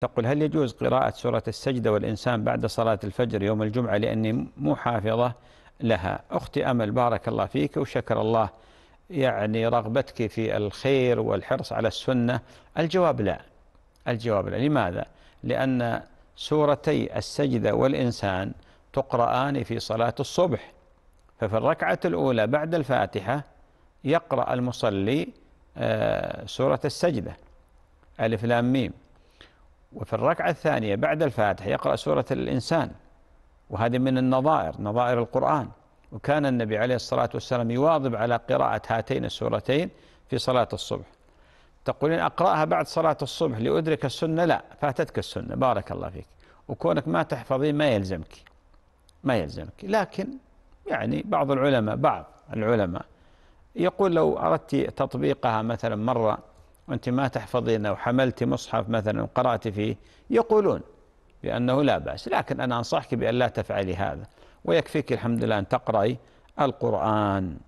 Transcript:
تقول هل يجوز قراءة سورة السجدة والإنسان بعد صلاة الفجر يوم الجمعة لأني مو حافظة لها أختي أمل بارك الله فيك وشكر الله يعني رغبتك في الخير والحرص على السنة الجواب لا الجواب لا لماذا؟ لأن سورتي السجدة والإنسان تقرآن في صلاة الصبح ففي الركعة الأولى بعد الفاتحة يقرأ المصلي آه، سورة السجدة ألف لام ميم وفي الركعة الثانية بعد الفاتحة يقرأ سورة الإنسان وهذه من النظائر نظائر القرآن وكان النبي عليه الصلاة والسلام يواظب على قراءة هاتين السورتين في صلاة الصبح تقولين أقرأها بعد صلاة الصبح لأدرك السنة لا فاتتك السنة بارك الله فيك وكونك ما تحفظين ما يلزمك ما يلزمك لكن يعني بعض العلماء بعض العلماء يقول لو أردت تطبيقها مثلا مرة وأنت ما تحفظين أو حملتي مصحف مثلا قرأت فيه يقولون بأنه لا بأس لكن أنا أنصحك بأن لا تفعلي هذا ويكفيك الحمد لله أن تقرأي القرآن